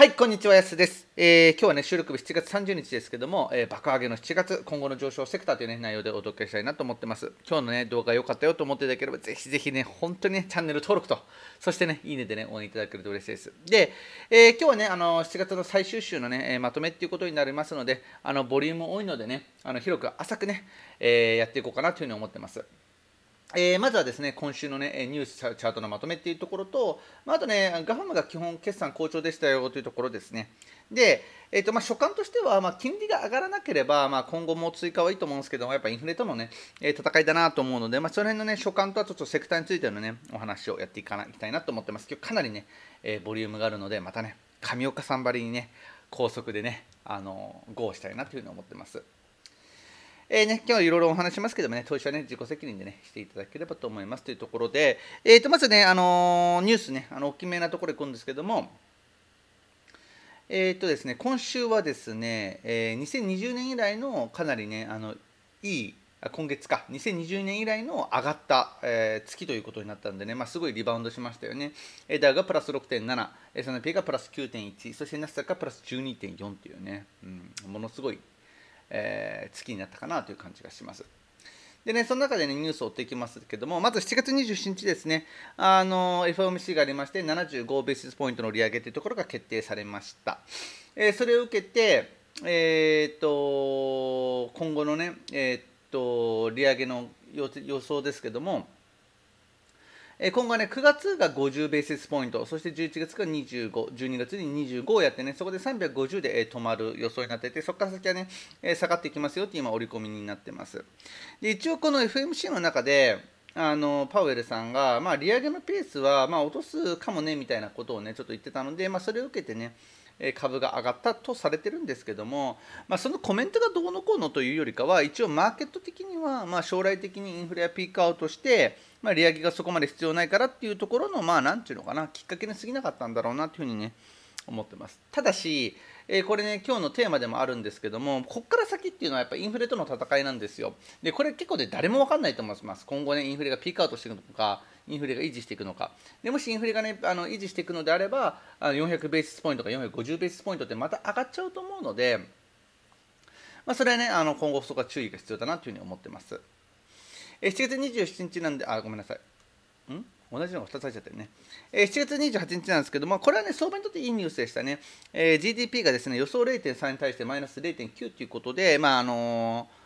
はい、こんにちは、安です。えー、今日はね、収録日7月30日ですけども、えー、爆上げの7月、今後の上昇セクターという、ね、内容でお届けしたいなと思ってます。今日のね、動画良かったよと思っていただければ、ぜひぜひね、本当にね、チャンネル登録と、そしてね、いいねでね、応援いただけると嬉しいです。で、えー、今日はね、あの、7月の最終週のね、まとめっていうことになりますので、あの、ボリューム多いのでね、あの広く浅くね、えやっていこうかなというふうに思ってます。えー、まずはですね今週の、ね、ニュースチャートのまとめっていうところと、まあ、あとね、ガ a ムが基本決算好調でしたよというところですね。で、えーとまあ、所感としては、まあ、金利が上がらなければ、まあ、今後も追加はいいと思うんですけども、やっぱインフレとの、ね、戦いだなと思うので、まあ、その辺の、ね、所感とはちょっとセクターについての、ね、お話をやっていかないたいなと思ってます。今日かなりね、えー、ボリュームがあるので、またね、上岡さんばりにね、高速でね、あのー、ゴーしたいなというふうに思ってます。えー、ね、今日いろいろお話しますけどもね、投資はね、自己責任でね、していただければと思いますというところで、えー、とまずね、あのニュースね、あの大きめなところに行くんですけども、えーとですね、今週はですね、えー、2020年以来のかなりね、あのいい今月か、2020年以来の上がった、えー、月ということになったんでね、まあ、すごいリバウンドしましたよね。エダーがプラス6.7、S&P がプラス9.1、そしてナスダックがプラス12.4っていうね、うん、ものすごいえー、月になったかなという感じがします。でね、その中で、ね、ニュースを追っていきますけども、まず7月27日ですね、あの FOMC がありまして、75ベースポイントの利上げというところが決定されました。えー、それを受けて、えーと、と今後のね、えーと利上げの予想ですけども、え今後はね、9月が50ベーシスポイント、そして11月が25、12月に25をやってね、そこで350で、え止まる予想になっていて、そこから先はね、え下がっていきますよって今、折り込みになってます。で一応、この FMC の中で、あのパウエルさんが、まあ、利上げのペースは、まあ、落とすかもねみたいなことをねちょっと言ってたので、まあ、それを受けてね、株が上がったとされてるんですけども、まあ、そのコメントがどうのこうのというよりかは一応マーケット的にはま将来的にインフレやピークアウトして、まあ、利上げがそこまで必要ないからっていうところのまあ何ていうのかなきっかけに過ぎなかったんだろうなというふうにね思ってますただし、えー、これね今日のテーマでもあるんですけどもこっから先っていうのはやっぱりインフレとの戦いなんですよでこれ結構ね、誰も分かんないと思います今後ねインフレがピークアウトしていくのかインフレが維持していくのかでもしインフレが、ね、あの維持していくのであればあの400ベースポイントか450ベースポイントってまた上がっちゃうと思うので、まあ、それは、ね、あの今後そこは注意が必要だなというふうに思ってますえ7月27日なんであごめんなさいん同じのが2つ入っちゃってるね、えー、7月28日なんですけども、これはね、相場にとっていいニュースでしたね、えー、GDP がですね予想0.3に対してマイナス0.9ということで、まああのー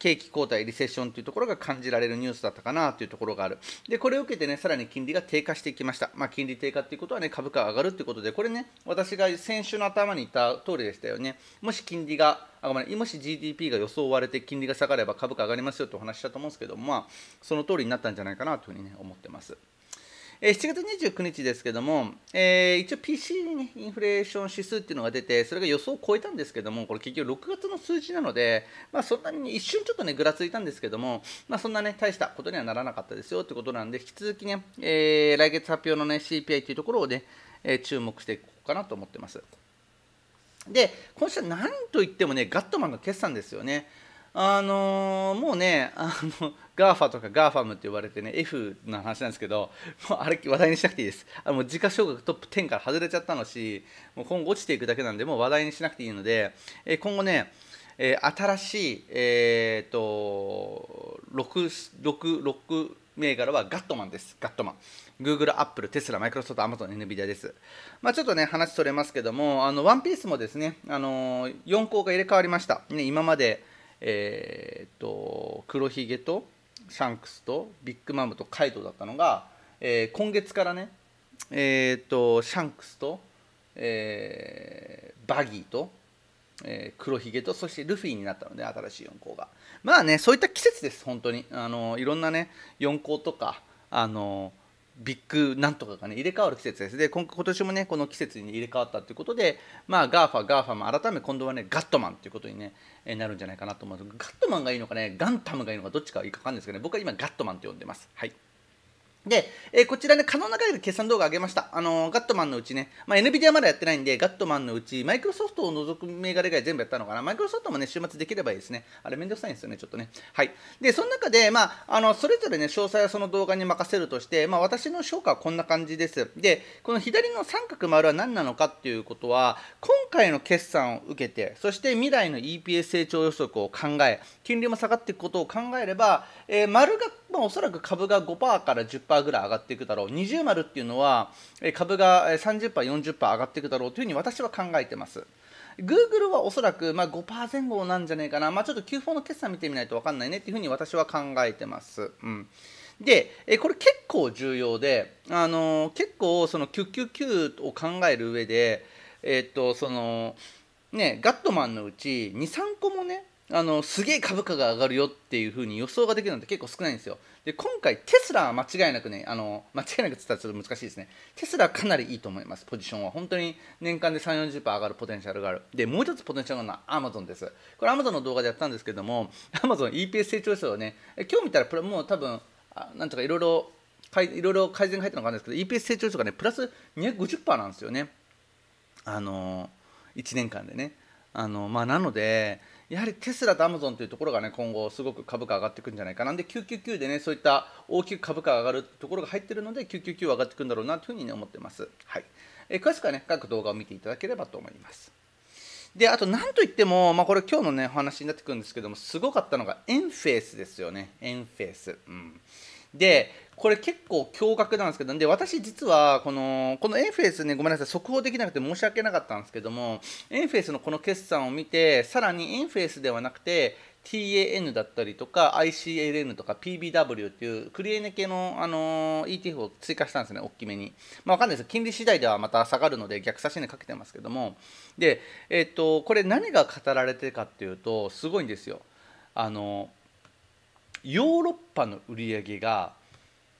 景気後退、リセッションというところが感じられるニュースだったかなというところがある。で、これを受けてね、さらに金利が低下していきました。まあ、金利低下っていうことはね、株価が上がるということで、これね、私が先週の頭に言った通りでしたよね。もし金利が、あごめん、もし GDP が予想を割れて金利が下がれば株価上がりますよとお話したと思うんですけど、まあ、その通りになったんじゃないかなというふうにね、思ってます。え7月29日ですけども、えー、一応 PC、ね、インフレーション指数っていうのが出て、それが予想を超えたんですけども、これ結局6月の数字なので、まあ、そんなに一瞬ちょっとね、ぐらついたんですけども、まあ、そんなね、大したことにはならなかったですよってことなんで、引き続きね、えー、来月発表のね、CPI というところをね、えー、注目していこうかなと思ってます。で、今週はなんといってもね、ガットマンの決算ですよね。あのー、もうね、あのガーファとかガーファムって呼ばれてね F の話なんですけどもうあれ話題にしなくていいですあもう時価総額トップ10から外れちゃったのしもう今後落ちていくだけなんでもう話題にしなくていいので、え今後ねえ新しい、えーと、6, 6, 銘柄はガットマンです。ガットマン。Google、Apple、テスラ、マイクロソフト、Amazon、NVIDIA です。まあ、ちょっとね、話それますけども、あのワンピースもですね、あの4校が入れ替わりました。ね、今まで、えーと黒ひげとシャンクスとビッグマムとカイドウだったのが、えー、今月からね、えーと、シャンクスと、えー、バギーと、えー、黒ひげとそしてルフィになったので、ね、新しい4校がまあねそういった季節です本当にあのいろんなね4校とかあのビッグなんとかがね入れ替わる季節ですで今今年もねこの季節に入れ替わったということでまあガーファガーファも改め今度はねガットマンということに、ね、えなるんじゃないかなと思うんですガットマンがいいのかねガンタムがいいのかどっちかいいか分かんないですけどね僕は今ガットマンと呼んでますはい。で、えー、こちらね、可能な限り決算動画上げました。あのー、ガットマンのうちね、まあ、NVIDIA まだやってないんで、ガットマンのうち、マイクロソフトを除く銘柄以外全部やったのかな。マイクロソフトもね、週末できればいいですね。あれめんどくさいんですよね、ちょっとね。はい。で、その中で、まあ、あの、それぞれね、詳細はその動画に任せるとして、まあ、私の評価はこんな感じです。で、この左の三角丸は何なのかっていうことは、今回の決算を受けて、そして未来の EPS 成長予測を考え、金利も下がっていくことを考えれば、えー、丸がまあ、おそらく株が5%から10%ぐらい上がっていくだろう20丸っていうのは株が30%、40%上がっていくだろうというふうに私は考えてます。Google はおそらく、まあ、5%前後なんじゃないかな、まあ、ちょっと Q4 の決算見てみないと分かんないねっていうふうに私は考えてます。うんで、えこれ結構重要で、あのー、結構その999を考える上で、えー、っとそのね、ガットマンのうち23個もねあのすげえ株価が上がるよっていうふうに予想ができるなんて結構少ないんですよで今回テスラは間違いなくねあの間違いなくって言ったらちょっと難しいですねテスラはかなりいいと思いますポジションは本当に年間で3 4 0上がるポテンシャルがあるでもう一つポテンシャルがあるのはアマゾンですこれアマゾンの動画でやったんですけども アマゾン EPS 成長率はね今日見たらこれもう多分なんとかいろいろいろいろ改善が入ったのかあるんですけど EPS 成長率がねプラス250%なんですよねあの1年間でねあのまあなのでやはりテスラとアマゾンというところがね今後すごく株価上がっていくんじゃないかなんで999でねそういった大きく株価が上がるところが入ってるので999は上がっていくんだろうなというふうに、ね、思ってます、はいえ詳しくはね各動画を見ていただければと思いますであとなんといっても、まあ、これ今日のねお話になってくるんですけどもすごかったのがエンフェイスですよねエンフェイス、うん、でこれ結構驚愕なんですけどで私実はこのこのエンフェイスねごめんなさい速報できなくて申し訳なかったんですけどもエンフェイスのこの決算を見てさらにエンフェイスではなくて TAN だったりとか ICLN とか PBW っていうクリエネ系の、あの ETF を追加したんですね、大きめに。まあ、わかんないです金利次第ではまた下がるので逆差し値かけてますけども。で、えっと、これ何が語られてるかっていうと、すごいんですよ。あのヨーロッパの売り上げが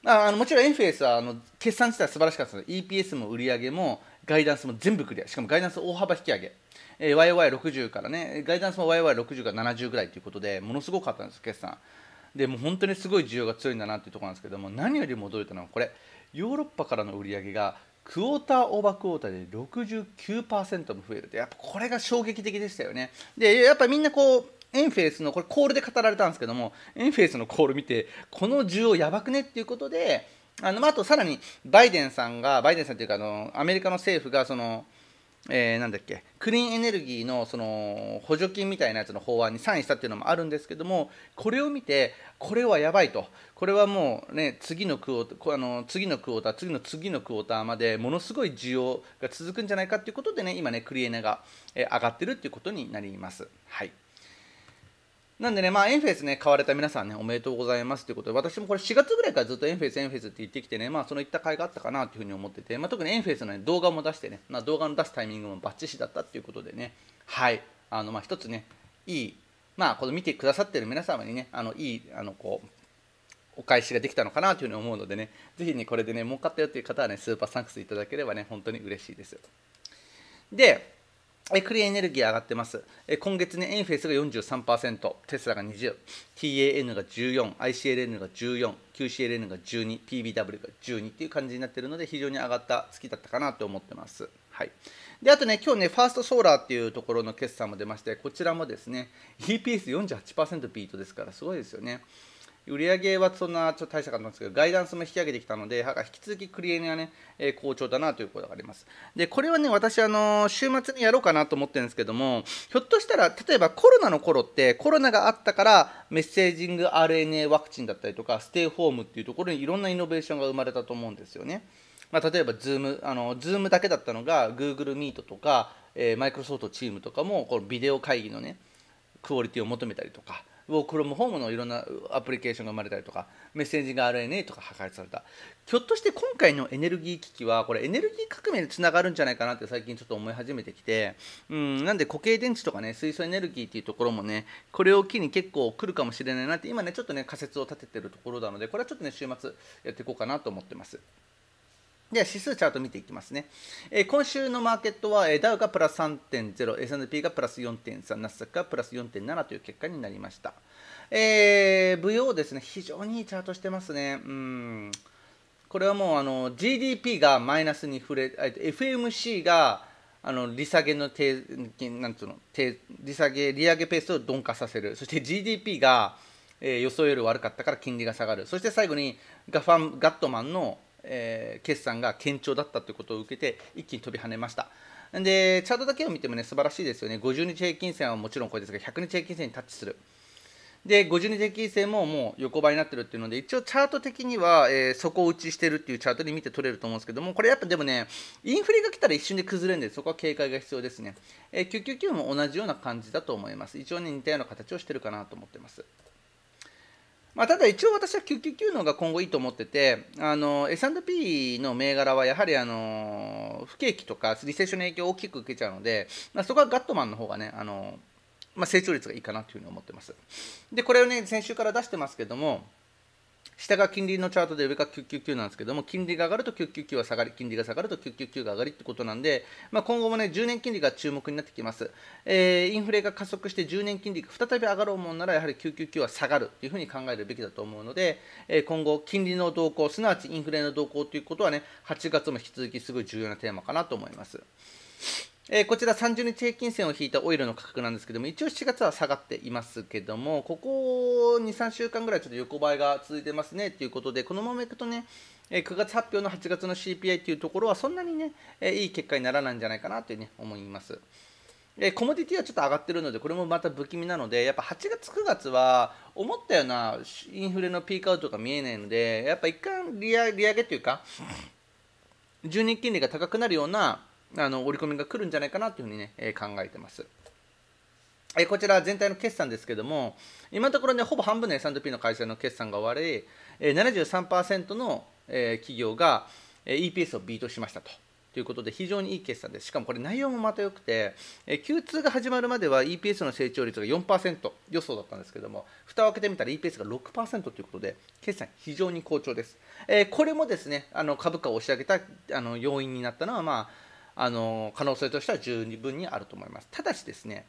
あのもちろんエンフェイスはあの決算自体は素晴らしかったので EPS も売り上げもガイダンスも全部クリアしかもガイダンス大幅引き上げ、えー、YY60 からねガイダンスも YY60 から70ぐらいということでものすごかったんです決算でもう本当にすごい需要が強いんだなっていうところなんですけども何よりも驚いたのはこれヨーロッパからの売り上げがクォーターオーバークォーターで69%も増えるってやっぱこれが衝撃的でしたよねでやっぱみんなこうエンフェイスのこれコールで語られたんですけどもエンフェイスのコール見てこの需要やばくねっていうことであの、まあ、あとさらにバイデンさんがバイデンさんというかあのアメリカの政府がその、えー、なんだっけクリーンエネルギーのその補助金みたいなやつの法案にサインしたっていうのもあるんですけどもこれを見てこれはやばいとこれはもう、ね、次のクオータあの次のクオーター次の次のクオーターまでものすごい需要が続くんじゃないかということでね今ねクリエネが上がってるっていうことになります。はいなんでね、まあ、エンフェスね、買われた皆さんね、おめでとうございますということで、私もこれ4月ぐらいからずっとエンフェス、エンフェスって言ってきてね、まあ、そのいった甲斐があったかなというふうに思ってて、まあ、特にエンフェスの、ね、動画も出してね、まあ、動画の出すタイミングもバッチシだったということでね、はい、あの、まあ、一つね、いい、まあ、この見てくださってる皆様にね、あの、いい、あの、こう、お返しができたのかなというふうに思うのでね、ぜひね、これでね、儲かったよという方はね、スーパーサンクスいただければね、本当に嬉しいです。で、クリアエネルギー上がってます。今月ね、エンフェイスが43%、テスラが20、TAN が14、ICLN が14、QCLN が12、PBW が12っていう感じになってるので、非常に上がった月だったかなと思ってます。はい。で、あとね、今日ね、ファーストソーラーっていうところの決算も出まして、こちらもですね、EPS48% ビートですから、すごいですよね。売上はそんなちょっと大したかっなんですけど、ガイダンスも引き上げてきたので、引き続きクリエイがね、え好調だなということがあります。で、これはね、私、あの、週末にやろうかなと思ってるんですけども、ひょっとしたら、例えばコロナの頃って、コロナがあったから、メッセージング RNA ワクチンだったりとか、ステイホームっていうところにいろんなイノベーションが生まれたと思うんですよね。まあ、例えば Zoom、あの、Zoom だけだったのが、Google Meet とか、えイ Microsoft とかも、このビデオ会議のね、クオリティを求めたりとか、を Chrome のいろんなアプリケーションが生まれたりとかメッセージが RNA とか破壊されたひょっとして今回のエネルギー危機はこれエネルギー革命につながるんじゃないかなって最近ちょっと思い始めてきてうんなんで固形電池とかね水素エネルギーっていうところもねこれを機に結構来るかもしれないなって今ねちょっとね仮説を立ててるところなのでこれはちょっとね週末やっていこうかなと思ってます。では指数チャート見ていきますね。えー、今週のマーケットは、えー、ダウがプラス3.0、S&P がプラス4.3、ナスダックがプラス4.7という結果になりました。えー、v ですね、非常にいいチャートしてますね。うんこれはもうあの GDP がマイナスに触れ、FMC があの利下げの低なんつうの低利下げ、利上げペースを鈍化させる、そして GDP が、えー、予想より悪かったから金利が下がる、そして最後にガファンガットマンのえー、決算が堅調だったということを受けて一気に飛び跳ねましたでチャートだけを見てもね素晴らしいですよね50日平均線はもちろんこれですが100日平均線にタッチするで50日平均線ももう横ばいになってるっていうので一応チャート的には、えー、底打ちしてるっていうチャートで見て取れると思うんですけどもこれやっぱでもねインフレが来たら一瞬で崩れるんでそこは警戒が必要ですね、えー、999も同じような感じだと思います一応ね似たような形をしてるかなと思ってますまあ、ただ一応私は999のが今後いいと思っててあの S&P の銘柄はやはりあの不景気とかリセッションの影響を大きく受けちゃうので、まあ、そこはガットマンの方がねあの、まあ、成長率がいいかなというふうに思ってますでこれをね先週から出してますけども下が金利のチャートで上が999なんですけども金利が上がると999は下がり金利が下がると999が上がりってことなんで、まあ、今後もね10年金利が注目になってきます、えー、インフレが加速して10年金利が再び上がろうもんならやはり999は下がるというふうに考えるべきだと思うので、えー、今後金利の動向すなわちインフレの動向ということはね8月も引き続きすごい重要なテーマかなと思います。えー、こちら30日平均線を引いたオイルの価格なんですけども、一応7月は下がっていますけども、ここ2、3週間ぐらいちょっと横ばいが続いてますねということで、このままいくとね、え9月発表の8月の CPI というところは、そんなにね、えいい結果にならないんじゃないかなというね、思います。えコモディティはちょっと上がってるのでこれもまた不気味なのでやっぱ8月9月は思ったようなインフレのピークアウトが見えないのでやっぱ一回利上げというか1日金利が高くなるようなあの織り込みが来るんじゃないかなというふうにね、えー、考えてます。えー、こちら全体の決算ですけども、今のところね、ほぼ半分の S&P の会社の決算が終わり、えー、73%の、えー、企業が、えー、EPS をビートしましたと。ということで非常にいい決算です。しかもこれ内容もまた良くて、え Q2 が始まるまでは EPS の成長率が4%予想だったんですけども、蓋を開けてみたら EPS が6%ということで、決算非常に好調です。えこれもですね、あの株価を押し上げたあの要因になったのは、まあ、あの可能性としては十分にあると思います。ただしですね、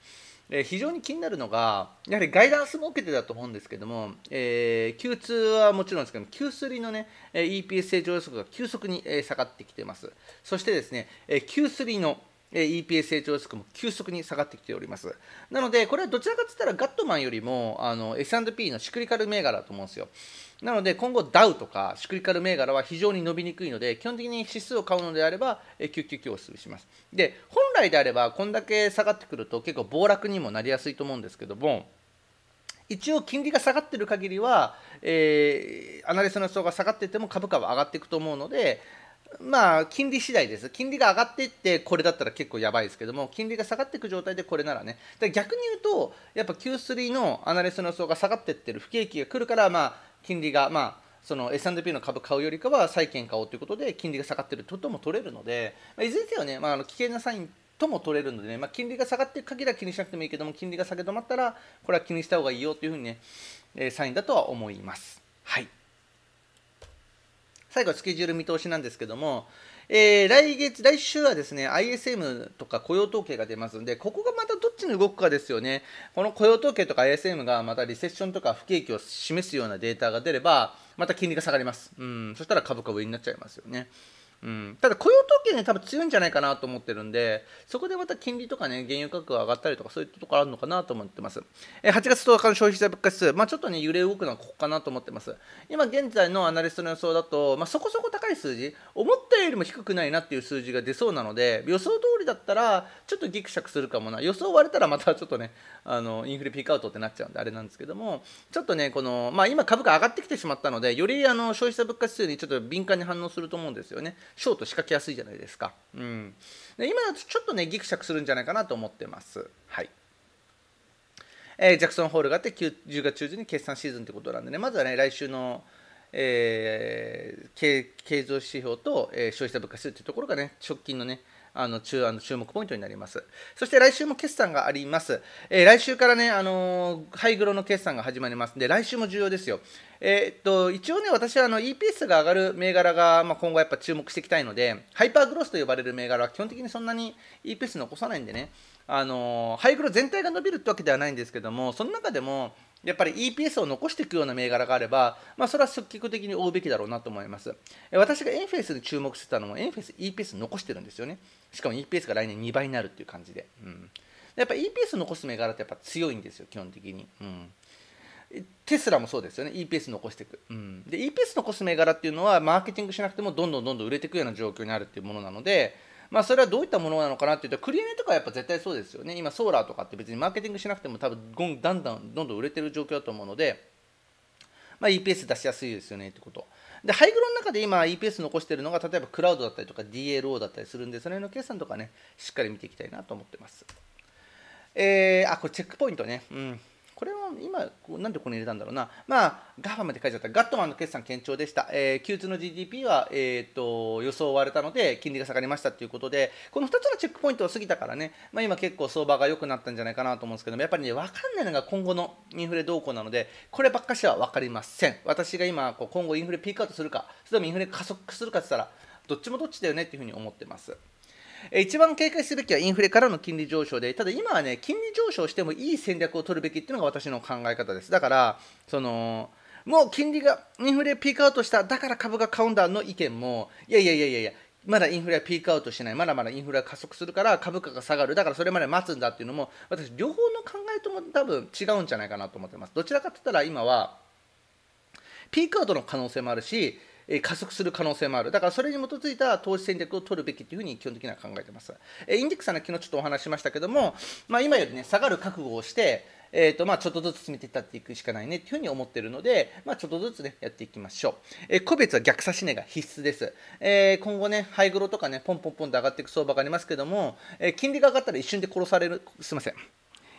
え非常に気になるのが、やはりガイダンスも受けてだと思うんですけども、えー、Q2 はもちろんですけども、Q3 の、ね、EPS 成長予測が急速に下がってきています。そしてですね、Q3 の EPS 成長リスクも急速に下がってきておりますなのでこれはどちらかといったらガットマンよりもあの S&P のシクリカル銘柄だと思うんですよなので今後ダウとかシクリカル銘柄は非常に伸びにくいので基本的に指数を買うのであれば999をお勧めしますで本来であればこんだけ下がってくると結構暴落にもなりやすいと思うんですけども一応金利が下がってる限りは、えー、アナリストの予が下がってても株価は上がっていくと思うので、まあ、金利次第です。金利が上がっていって、これだったら結構やばいですけども、金利が下がっていく状態でこれならね。で逆に言うと、やっぱ Q3 のアナリストの予想が下がっていってる、不景気が来るから、まあ、金利が、まあ、その S&P の株買うよりかは債券買おうということで金利が下がってるととも取れるので、まあ、いずれにせよね、まあ、あの危険なサインとも取れるので、ね、まあ、金利が下がっていく限りは気にしなくてもいいけども金利が下げ止まったらこれは気にした方がいいよというふうにね、えー、サインだとは思います。はい最後はスケジュール見通しなんですけども、えー、来月、来週はですね、ISM とか雇用統計が出ますんで、ここがまたどっちに動くかですよね。この雇用統計とか ISM がまたリセッションとか不景気を示すようなデータが出れば、また金利が下がります。うん、そしたら株価上になっちゃいますよね。うん、ただ雇用統計ね多分強いんじゃないかなと思ってるんでそこでまた金利とかね原油価格が上がったりとかそういうところあるのかなと思ってますえ8月10日の消費者物価指数、まあ、ちょっとね揺れ動くのはここかなと思ってます今現在のアナリストの予想だと、まあ、そこそこ高い数字思ったよりも低くないなっていう数字が出そうなので予想通りだったらちょっとギクシャクするかもな予想割れたらまたちょっとねあのインフレピークアウトってなっちゃうんであれなんですけどもちょっとねこの、まあ、今株価上がってきてしまったのでよりあの消費者物価指数にちょっと敏感に反応すると思うんですよねショート仕掛けやすいじゃないですか、うん、で今だとちょっとねギクシャクするんじゃないかなと思ってますはいえー、ジャクソンホールがあって10月中旬に決算シーズンということなんでねまずはね来週のえー、経済指標と、えー、消費者物価指数というところがね直近のねあの注あの注目ポイントになりますそして来週も決算があります、えー、来週からね、あのー、ハイグロの決算が始まりますので来週も重要ですよ、えー、っと一応ね、私はあの EPS が上がる銘柄が、まあ、今後やっぱ注目していきたいので、ハイパーグロスと呼ばれる銘柄は基本的にそんなに EPS 残さないんでね、あのハイグロ全体が伸びるってわけではないんですけども、その中でも、やっぱり EPS を残していくような銘柄があれば、まあ、それは積極的に追うべきだろうなと思います。私がエンフェイスに注目してたのも、エンフェイス EPS 残してるんですよね。しかも EPS が来年2倍になるっていう感じで。うん、やっぱ EPS 残す銘柄ってやっぱ強いんですよ、基本的に。うんテスラもそうですよね EPS 残していく、うん、で EPS 残す銘柄っていうのはマーケティングしなくてもどんどんどんどん売れていくような状況にあるっていうものなのでまあ、それはどういったものなのかなっていうとクリエネとかやっぱ絶対そうですよね今ソーラーとかって別にマーケティングしなくても多分だんだんどんどん売れてる状況だと思うので、まあ、EPS 出しやすいですよねってことでハイグロの中で今 EPS 残してるのが例えばクラウドだったりとか DLO だったりするんでその辺の決算とかねしっかり見ていきたいなと思ってますえー、あこれチェックポイントねうんこれは今、なんでこれ入れたんだろうな。まあ、ガファまで書いちゃった。ガットマンの決算堅調でした。えー、Q2 の GDP は、えーと、予想を割れたので、金利が下がりましたということで、この2つのチェックポイントを過ぎたからね、まあ、今結構相場が良くなったんじゃないかなと思うんですけども、やっぱりね、分かんないのが今後のインフレ動向なので、こればっかしは分かりません。私が今、こう今後インフレピークアウトするか、それともインフレ加速するかって言ったら、どっちもどっちだよねっていうふうに思ってます。一番警戒すべきはインフレからの金利上昇で、ただ今はね、金利上昇してもいい戦略を取るべきっていうのが私の考え方です。だから、その、もう金利が、インフレピークアウトした、だから株が買うんだの意見も、いやいやいやいやいや、まだインフレはピークアウトしない、まだまだインフレは加速するから株価が下がる、だからそれまで待つんだっていうのも、私、両方の考えとも多分違うんじゃないかなと思ってます。どちらかといったら今は、ピークアウトの可能性もあるし、加速する可能性もある。だからそれに基づいた投資戦略を取るべきというふうに基本的には考えてます。えインデックスさは、昨日ちょっとお話しましたけども、まあ、今よりね、下がる覚悟をして、えーとまあ、ちょっとずつ進めていったっていくしかないねっていうふうに思ってるので、まあ、ちょっとずつね、やっていきましょう。えー、個別は逆差し値が必須です。えー、今後ね、ハイグロとかね、ポンポンポンと上がっていく相場がありますけども、えー、金利が上がったら一瞬で殺される、すいません。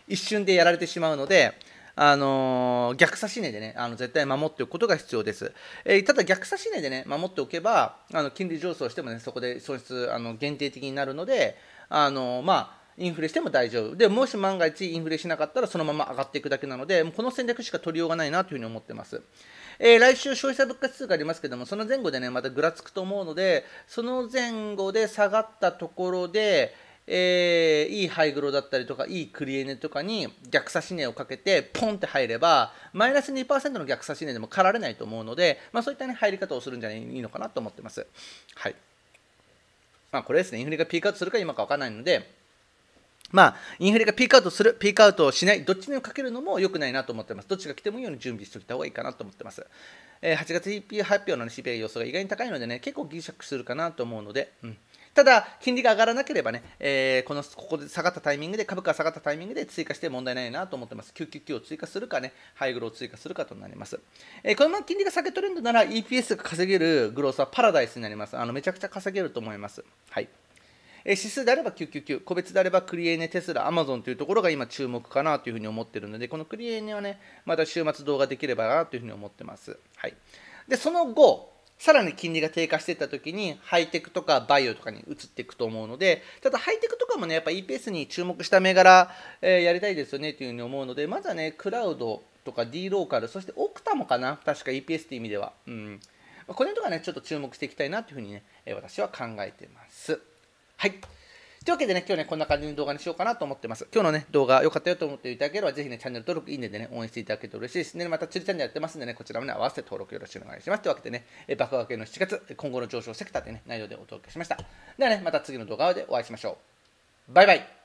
一瞬でやられてしまうので、あのー、逆差し値でね、あの絶対守っておくことが必要です。えー、ただ逆差し値でね、守っておけば、あの金利上昇してもね、そこで損失あの限定的になるので、あのー、まあ、インフレしても大丈夫。で、もし万が一インフレしなかったらそのまま上がっていくだけなので、この戦略しか取りようがないなというふうに思ってます。えー、来週消費者物価指数がありますけども、その前後でね、またぐらつくと思うので、その前後で下がったところで、えー、いいハイグロだったりとかいいクリエネとかに逆差し値をかけてポンって入ればマイナス2%の逆差し値でも駆られないと思うので、まあ、そういった、ね、入り方をするんじゃないいのかなと思ってます。はいまあ、これですねインフレがピークアウトするか今か分からないのでまあ、インフレがピークアウトする、ピークアウトをしない、どっちにかけるのも良くないなと思ってます。どっちが来てもいいように準備しておいた方がいいかなと思ってます。え8月 EP 発表の、日 CPI 予想が意外に高いのでね、結構ギリシャクするかなと思うので、うんただ、金利が上がらなければね、えー、このここで下がったタイミングで、株価が下がったタイミングで追加して問題ないなと思ってます。999を追加するかね、ハイグロを追加するかとなります。えー、このまま金利が下げトレンドなら EPS が稼げるグロースはパラダイスになります。あのめちゃくちゃ稼げると思います。はい。指数であれば999、個別であればクリエネ、テスラ、アマゾンというところが今注目かなというふうに思っているので、このクリエネはね、また週末動画できればなというふうに思ってます。はい。で、その後、さらに金利が低下していった時にハイテクとかバイオとかに移っていくと思うのでただハイテクとかもねやっぱ EPS に注目した銘柄、えー、やりたいですよねというふうに思うのでまずはねクラウドとか D ローカルそしてオクタもかな確か EPS という意味では、うん、この辺とかねちょっと注目していきたいなというふうにね私は考えてますはいというわけでね、今日ね、こんな感じの動画にしようかなと思ってます。今日のね、動画良かったよと思っていただければ、ぜひね、チャンネル登録、いいねでね、応援していただけると嬉しいですね。また、釣りチャンネルやってますんでね、こちらもね、合わせて登録よろしくお願いします。というわけでね、え爆破系の7月、今後の上昇セクターでね、内容でお届けしました。ではね、また次の動画でお会いしましょう。バイバイ